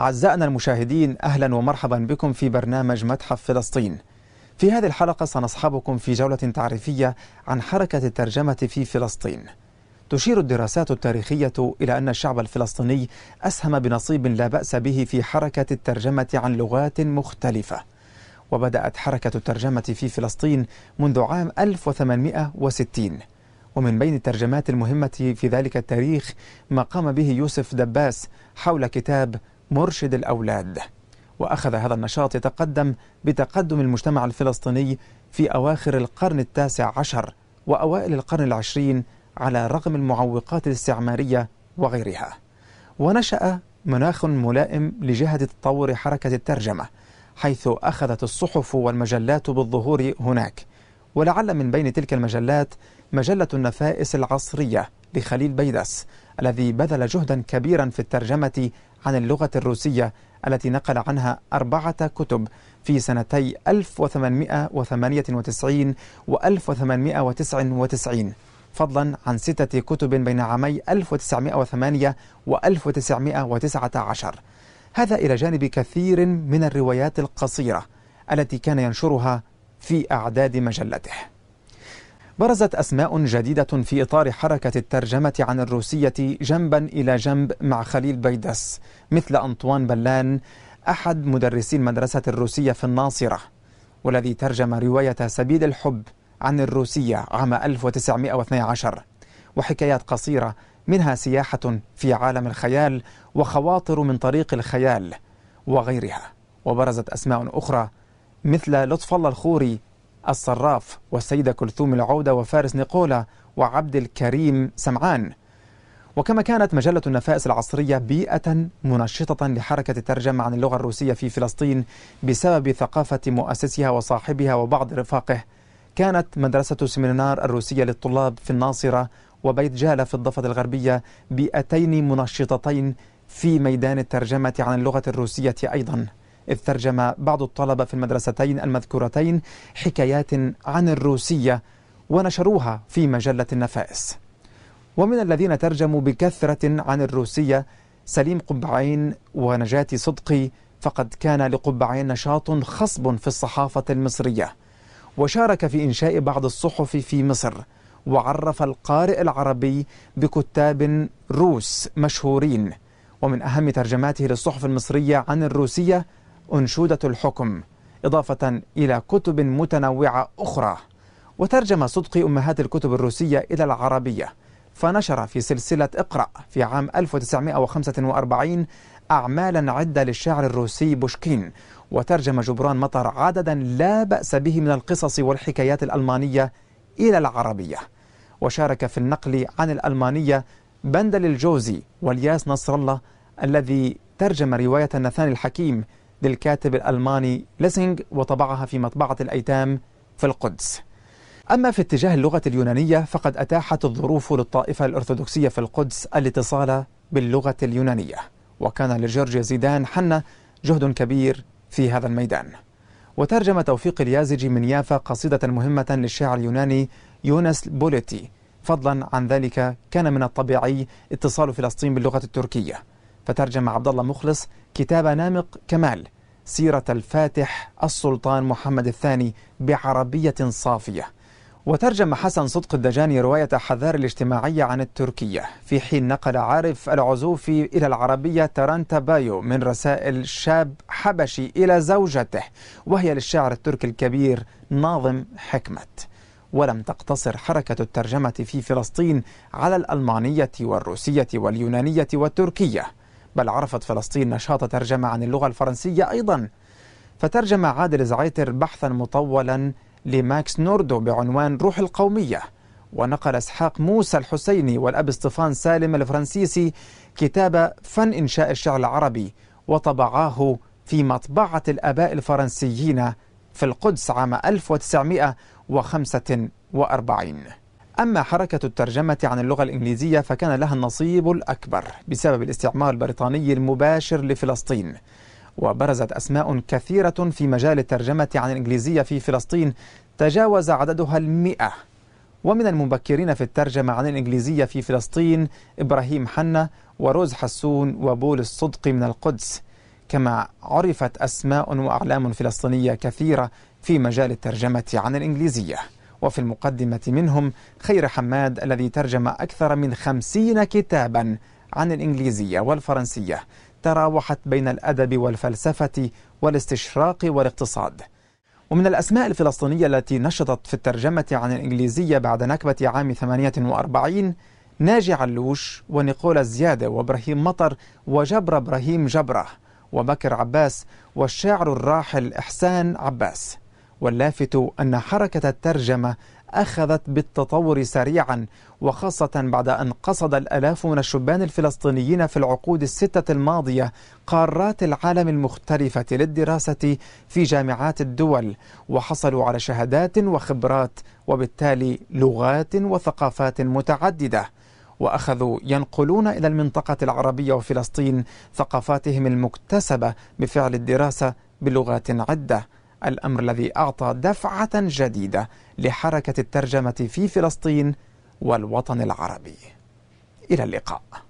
أعزائنا المشاهدين أهلا ومرحبا بكم في برنامج متحف فلسطين في هذه الحلقة سنصحبكم في جولة تعريفية عن حركة الترجمة في فلسطين تشير الدراسات التاريخية إلى أن الشعب الفلسطيني أسهم بنصيب لا بأس به في حركة الترجمة عن لغات مختلفة وبدأت حركة الترجمة في فلسطين منذ عام 1860 ومن بين الترجمات المهمة في ذلك التاريخ ما قام به يوسف دباس حول كتاب مرشد الأولاد وأخذ هذا النشاط يتقدم بتقدم المجتمع الفلسطيني في أواخر القرن التاسع عشر وأوائل القرن العشرين على رغم المعوقات الاستعمارية وغيرها ونشأ مناخ ملائم لجهة تطور حركة الترجمة حيث أخذت الصحف والمجلات بالظهور هناك ولعل من بين تلك المجلات مجلة النفائس العصرية لخليل بيدس الذي بذل جهدا كبيرا في الترجمة عن اللغة الروسية التي نقل عنها أربعة كتب في سنتي 1898 و 1899 فضلا عن ستة كتب بين عامي 1908 و 1919 هذا إلى جانب كثير من الروايات القصيرة التي كان ينشرها في أعداد مجلته برزت أسماء جديدة في إطار حركة الترجمة عن الروسية جنبا إلى جنب مع خليل بيدس مثل أنطوان بلان أحد مدرسي المدرسة الروسية في الناصرة والذي ترجم رواية سبيل الحب عن الروسية عام 1912 وحكايات قصيرة منها سياحة في عالم الخيال وخواطر من طريق الخيال وغيرها وبرزت أسماء أخرى مثل لطف الله الخوري الصراف والسيدة كلثوم العودة وفارس نقولة وعبد الكريم سمعان وكما كانت مجلة النفائس العصرية بيئة منشطة لحركة الترجمة عن اللغة الروسية في فلسطين بسبب ثقافة مؤسسها وصاحبها وبعض رفاقه كانت مدرسة سمينار الروسية للطلاب في الناصرة وبيت جالة في الضفة الغربية بيئتين منشطتين في ميدان الترجمة عن اللغة الروسية أيضاً إذ ترجم بعض الطلبة في المدرستين المذكورتين حكايات عن الروسية ونشروها في مجلة النفائس ومن الذين ترجموا بكثرة عن الروسية سليم قبعين ونجاة صدقي فقد كان لقبعين نشاط خصب في الصحافة المصرية وشارك في إنشاء بعض الصحف في مصر وعرف القارئ العربي بكتاب روس مشهورين ومن أهم ترجماته للصحف المصرية عن الروسية أنشودة الحكم إضافة إلى كتب متنوعة أخرى وترجم صدقي أمهات الكتب الروسية إلى العربية فنشر في سلسلة اقرأ في عام 1945 أعمالا عدة للشاعر الروسي بوشكين وترجم جبران مطر عددا لا بأس به من القصص والحكايات الألمانية إلى العربية وشارك في النقل عن الألمانية بندل الجوزي والياس نصر الله الذي ترجم رواية نثان الحكيم للكاتب الألماني ليسينغ وطبعها في مطبعة الأيتام في القدس أما في اتجاه اللغة اليونانية فقد أتاحت الظروف للطائفة الأرثوذكسية في القدس الاتصال باللغة اليونانية وكان لجورج زيدان حنا جهد كبير في هذا الميدان وترجم توفيق اليازجي من يافا قصيدة مهمة للشاعر اليوناني يونس بوليتي فضلا عن ذلك كان من الطبيعي اتصال فلسطين باللغة التركية فترجم عبد الله مخلص كتاب نامق كمال سيرة الفاتح السلطان محمد الثاني بعربية صافية وترجم حسن صدق الدجاني رواية حذار الاجتماعية عن التركية في حين نقل عارف العزوفي إلى العربية ترانتا بايو من رسائل شاب حبشي إلى زوجته وهي للشاعر التركي الكبير ناظم حكمت ولم تقتصر حركة الترجمة في فلسطين على الألمانية والروسية واليونانية والتركية بل عرفت فلسطين نشاط ترجمة عن اللغة الفرنسية أيضا فترجم عادل زعيتر بحثا مطولا لماكس نوردو بعنوان روح القومية ونقل اسحاق موسى الحسيني والأب استفان سالم الفرنسيسي كتاب فن إنشاء الشعر العربي وطبعاه في مطبعة الآباء الفرنسيين في القدس عام 1945 أما حركة الترجمة عن اللغة الإنجليزية فكان لها النصيب الأكبر بسبب الاستعمار البريطاني المباشر لفلسطين وبرزت أسماء كثيرة في مجال الترجمة عن الإنجليزية في فلسطين تجاوز عددها المئة ومن المبكرين في الترجمة عن الإنجليزية في فلسطين إبراهيم حنا وروز حسون وبول الصدق من القدس كما عرفت أسماء وأعلام فلسطينية كثيرة في مجال الترجمة عن الإنجليزية وفي المقدمة منهم خير حماد الذي ترجم أكثر من خمسين كتابا عن الإنجليزية والفرنسية تراوحت بين الأدب والفلسفة والاستشراق والاقتصاد ومن الأسماء الفلسطينية التي نشطت في الترجمة عن الإنجليزية بعد نكبة عام 48 ناجي علوش ونيكولا زيادة وإبراهيم مطر وجبر إبراهيم جبرة وبكر عباس والشاعر الراحل إحسان عباس واللافت أن حركة الترجمة أخذت بالتطور سريعا وخاصة بعد أن قصد الألاف من الشبان الفلسطينيين في العقود الستة الماضية قارات العالم المختلفة للدراسة في جامعات الدول وحصلوا على شهادات وخبرات وبالتالي لغات وثقافات متعددة واخذوا ينقلون الى المنطقه العربيه وفلسطين ثقافاتهم المكتسبه بفعل الدراسه بلغات عده الأمر الذي أعطى دفعة جديدة لحركة الترجمة في فلسطين والوطن العربي إلى اللقاء